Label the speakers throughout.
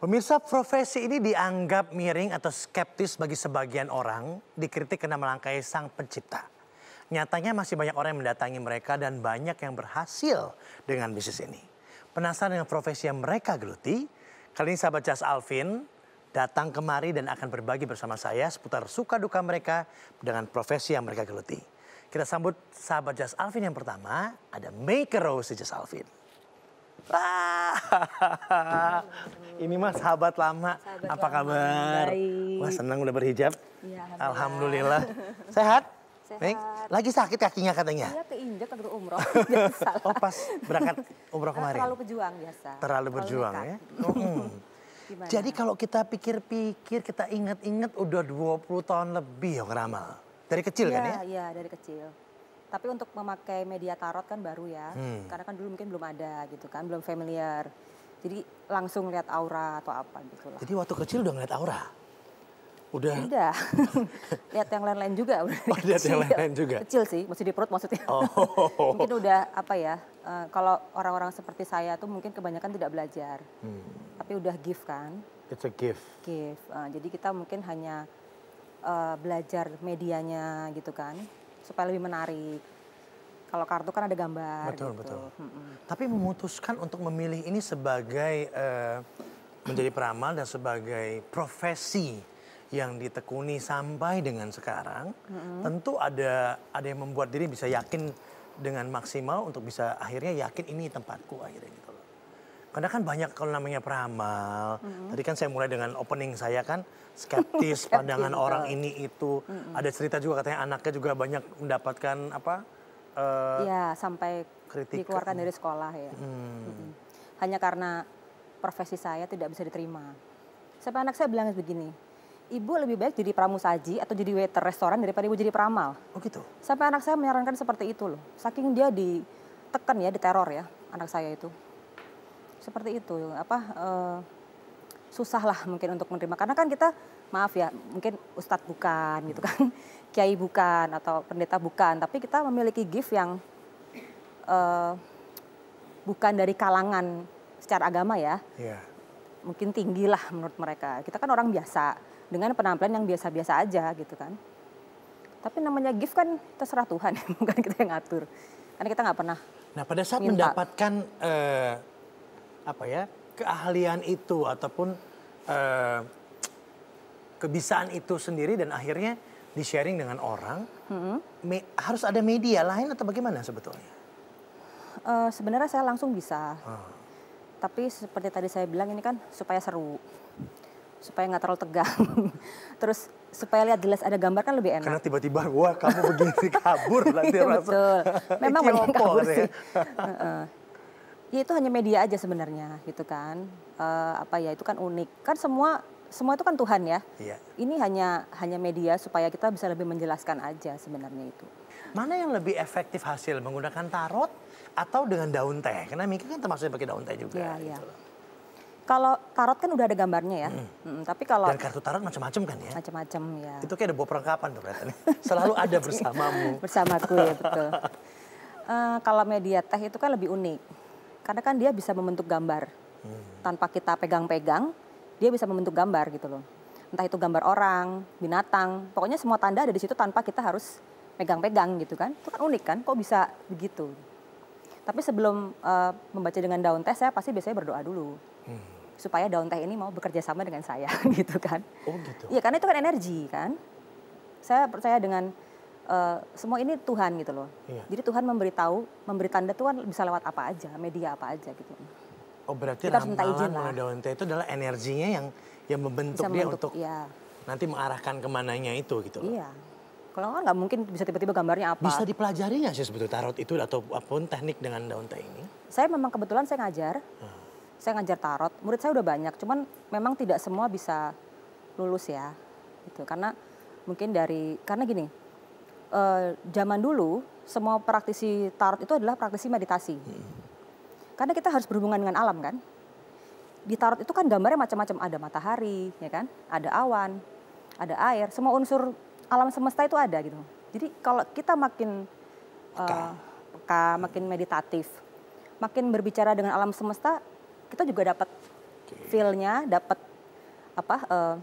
Speaker 1: Pemirsa profesi ini dianggap miring atau skeptis bagi sebagian orang, dikritik karena melangkai sang pencipta. Nyatanya masih banyak orang yang mendatangi mereka dan banyak yang berhasil dengan bisnis ini. Penasaran dengan profesi yang mereka geluti? Kali ini sahabat Jas Alvin datang kemari dan akan berbagi bersama saya seputar suka duka mereka dengan profesi yang mereka geluti. Kita sambut sahabat Jas Alvin yang pertama, ada Maker Rose Jas Alvin. Wah! Ini mah sahabat lama. Sahabat Apa lama. kabar? Baik. Wah senang udah berhijab. Ya, Alhamdulillah. Sehat? Sehat. lagi sakit kakinya katanya? Iya
Speaker 2: keinjak waktu umroh. oh pas berangkat umroh kemarin? Terlalu berjuang biasa. Terlalu, Terlalu berjuang ya? Oh, hmm. Jadi
Speaker 1: kalau kita pikir-pikir, kita ingat-ingat udah 20 tahun lebih ya ngeramal. Dari kecil ya, kan ya?
Speaker 2: Iya, dari kecil. Tapi untuk memakai media tarot kan baru ya, hmm. karena kan dulu mungkin belum ada gitu kan, belum familiar. Jadi langsung lihat aura atau apa gitu lah.
Speaker 1: Jadi waktu kecil udah ngeliat aura? Udah. Udah.
Speaker 2: lihat yang lain-lain juga. Oh, lihat yang lain-lain juga. Kecil sih, masih di perut maksudnya. Oh. mungkin udah apa ya? Eh, kalau orang-orang seperti saya tuh mungkin kebanyakan tidak belajar. Hmm. Tapi udah gift kan? It's a gift. Gift. Eh, jadi kita mungkin hanya uh, belajar medianya gitu kan supaya lebih menarik. Kalau kartu kan ada gambar. Betul gitu. betul.
Speaker 1: Mm Tapi memutuskan untuk memilih ini sebagai uh, menjadi peramal dan sebagai profesi yang ditekuni sampai dengan sekarang, -hmm. tentu ada ada yang membuat diri bisa yakin dengan maksimal untuk bisa akhirnya yakin ini tempatku akhirnya gitu. Karena kan banyak kalau namanya peramal. Mm-hmm. Tadi kan saya mulai dengan opening saya kan skeptis pandangan orang ini itu. Mm-hmm. Ada cerita juga katanya anaknya juga banyak mendapatkan apa? Uh, ya
Speaker 2: sampai kritik. dikeluarkan dari sekolah ya. Mm. Mm-hmm. Hanya karena profesi saya tidak bisa diterima. Sampai anak saya bilang begini, ibu lebih baik jadi pramusaji atau jadi waiter restoran daripada ibu jadi peramal. Oh gitu. Sampai anak saya menyarankan seperti itu loh. Saking dia ditekan ya, diteror ya anak saya itu seperti itu apa uh, susah lah mungkin untuk menerima karena kan kita maaf ya mungkin ustadz bukan gitu kan kiai bukan atau pendeta bukan tapi kita memiliki gift yang uh, bukan dari kalangan secara agama ya yeah. mungkin tinggi lah menurut mereka kita kan orang biasa dengan penampilan yang biasa-biasa aja gitu kan tapi namanya gift kan terserah Tuhan bukan kita yang ngatur karena kita nggak pernah
Speaker 1: nah pada saat minta. mendapatkan uh apa ya keahlian itu ataupun uh, kebisaan itu sendiri dan akhirnya di sharing dengan orang hmm me- harus ada media lain atau bagaimana sebetulnya?
Speaker 2: Uh, sebenarnya saya langsung bisa, hmm. tapi seperti tadi saya bilang ini kan supaya seru, supaya nggak terlalu tegang, terus supaya lihat jelas ada gambar kan lebih enak. Karena
Speaker 1: tiba-tiba wah kamu begini kabur nanti iya, langsung. Memang kabur ya. sih.
Speaker 2: uh-uh ya itu hanya media aja sebenarnya gitu kan uh, apa ya itu kan unik kan semua semua itu kan Tuhan ya iya. ini hanya hanya media supaya kita bisa lebih menjelaskan aja sebenarnya itu
Speaker 1: mana yang lebih efektif hasil menggunakan tarot atau dengan daun teh karena Mika kan termasuk pakai daun teh juga iya, iya. gitu
Speaker 2: iya. Kalau tarot kan udah ada gambarnya ya, mm. Mm, tapi kalau dan
Speaker 1: kartu tarot macam-macam kan
Speaker 2: ya? Macam-macam ya.
Speaker 1: Itu kayak ada buah perlengkapan tuh kelihatannya. Selalu ada iya. bersamamu. Bersamaku ya betul.
Speaker 2: Uh, kalau media teh itu kan lebih unik karena kan dia bisa membentuk gambar hmm. tanpa kita pegang-pegang dia bisa membentuk gambar gitu loh entah itu gambar orang binatang pokoknya semua tanda ada di situ tanpa kita harus pegang-pegang gitu kan itu kan unik kan kok bisa begitu tapi sebelum uh, membaca dengan daun teh saya pasti biasanya berdoa dulu hmm. supaya daun teh ini mau bekerja sama dengan saya gitu kan oh gitu iya karena itu kan energi kan saya percaya dengan uh, semua ini Tuhan gitu loh. Iya. Jadi Tuhan memberitahu, memberi tanda Tuhan bisa lewat apa aja, media apa aja gitu.
Speaker 1: Oh berarti kita ramalan izin lah. itu adalah energinya yang yang membentuk, bisa membentuk dia untuk iya. nanti mengarahkan kemananya itu gitu loh.
Speaker 2: Iya. Kalau nggak mungkin bisa tiba-tiba gambarnya apa. Bisa dipelajari nggak
Speaker 1: sih sebetulnya tarot itu atau apapun teknik dengan daun teh ini?
Speaker 2: Saya memang kebetulan saya ngajar. Hmm. Saya ngajar tarot. Murid saya udah banyak, cuman memang tidak semua bisa lulus ya. Gitu. Karena mungkin dari karena gini, uh, zaman dulu semua praktisi tarot itu adalah praktisi meditasi. Hmm. Karena kita harus berhubungan dengan alam kan. Di tarot itu kan gambarnya macam-macam ada matahari, ya kan, ada awan, ada air, semua unsur alam semesta itu ada gitu. Jadi kalau kita makin eh, peka, uh, makin meditatif, makin berbicara dengan alam semesta, kita juga dapat okay. feel-nya, dapat apa uh,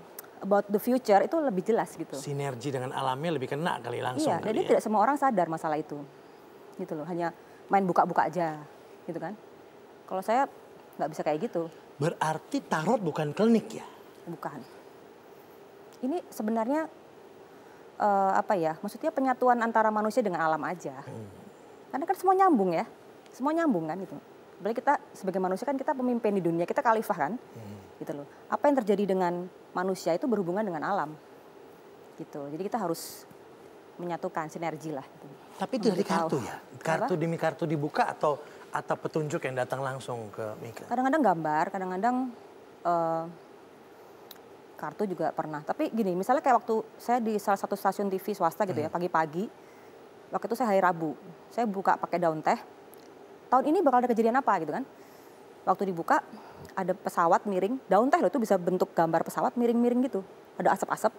Speaker 2: about the future itu lebih jelas gitu.
Speaker 1: Sinergi dengan alamnya lebih kena kali langsung. Iya, kali jadi ya. tidak semua
Speaker 2: orang sadar masalah itu, gitu loh. Hanya main buka-buka aja, gitu kan? Kalau saya nggak bisa kayak gitu.
Speaker 1: Berarti tarot bukan klinik ya?
Speaker 2: Bukan. Ini sebenarnya uh, apa ya? Maksudnya penyatuan antara manusia dengan alam aja. Hmm. Karena kan semua nyambung ya, semua nyambung kan gitu. Apalagi kita sebagai manusia kan kita pemimpin di dunia, kita khalifah kan. Hmm gitu loh. Apa yang terjadi dengan manusia itu berhubungan dengan alam. Gitu. Jadi kita harus menyatukan sinergi lah. Gitu. Tapi itu dari kartu ya? Kartu
Speaker 1: Apa? demi kartu dibuka atau atau petunjuk yang datang langsung ke Mika?
Speaker 2: Kadang-kadang gambar, kadang-kadang uh, kartu juga pernah. Tapi gini, misalnya kayak waktu saya di salah satu stasiun TV swasta gitu ya, hmm. ya, pagi-pagi. Waktu itu saya hari Rabu, saya buka pakai daun teh. Tahun ini bakal ada kejadian apa gitu kan? Waktu dibuka, ada pesawat miring, daun teh loh itu bisa bentuk gambar pesawat miring-miring gitu. Ada asap-asap,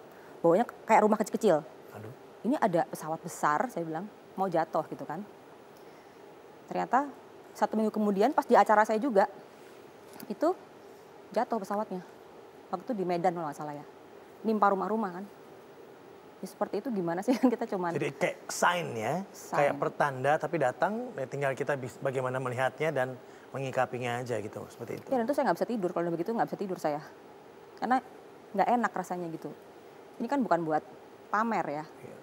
Speaker 2: bawahnya kayak rumah kecil-kecil. Ini ada pesawat besar, saya bilang, mau jatuh gitu kan. Ternyata satu minggu kemudian pas di acara saya juga, itu jatuh pesawatnya. Waktu di Medan kalau nggak salah ya. Nimpa rumah-rumah kan ya seperti itu gimana sih kan kita cuman jadi
Speaker 1: kayak sign ya sign. kayak pertanda tapi datang ya tinggal kita bagaimana melihatnya dan mengikapinya aja gitu seperti itu
Speaker 2: ya tentu saya nggak bisa tidur kalau begitu nggak bisa tidur saya karena nggak enak rasanya gitu ini kan bukan buat pamer ya, ya.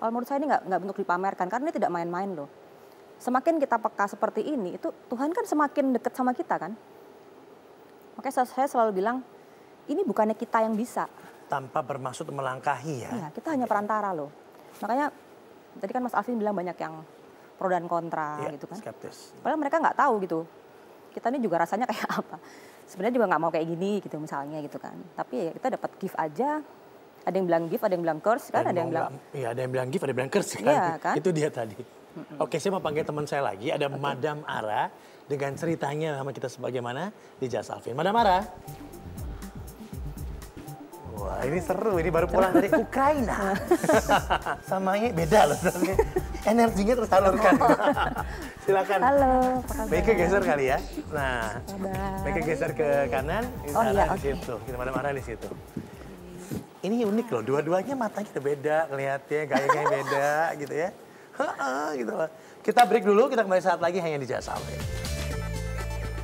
Speaker 2: kalau menurut saya ini nggak nggak bentuk dipamerkan karena ini tidak main-main loh semakin kita peka seperti ini itu Tuhan kan semakin dekat sama kita kan makanya saya selalu bilang ini bukannya kita yang bisa
Speaker 1: tanpa bermaksud melangkahi ya. Iya,
Speaker 2: kita hanya perantara loh. Makanya tadi kan Mas Alvin bilang banyak yang pro dan kontra ya, gitu kan. Skeptis. Padahal mereka nggak tahu gitu. Kita ini juga rasanya kayak apa. Sebenarnya juga nggak mau kayak gini gitu misalnya gitu kan. Tapi ya kita dapat gift aja. Ada yang bilang gift, ada yang bilang curse kan, ada yang, ada bilang.
Speaker 1: Iya, ada yang bilang gift, ada yang bilang curse iya, kan. Iya, kan? Itu dia tadi. Mm-mm. Oke, saya mau panggil teman saya lagi. Ada okay. Madam Ara dengan ceritanya sama kita sebagaimana di Jasa Alvin. Madam Ara. Wah ini seru, ini baru pulang dari Ukraina. Sama ini beda loh, energinya tersalurkan. Silakan. Halo, Baik geser kali ya. Nah, baik geser ke kanan, oh, iya, di okay. situ. Kita mana marah di situ. Ini unik loh, dua-duanya matanya kita beda, ngeliatnya gayanya beda gitu ya. gitu loh. Kita break dulu, kita kembali saat lagi hanya di Jasa. Lain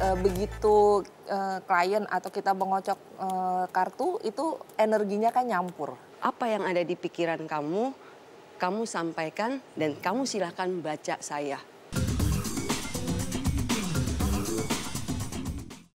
Speaker 2: uh, begitu uh, klien atau kita mengocok uh, kartu itu energinya kan nyampur. Apa yang ada di pikiran kamu, kamu sampaikan dan kamu silahkan baca saya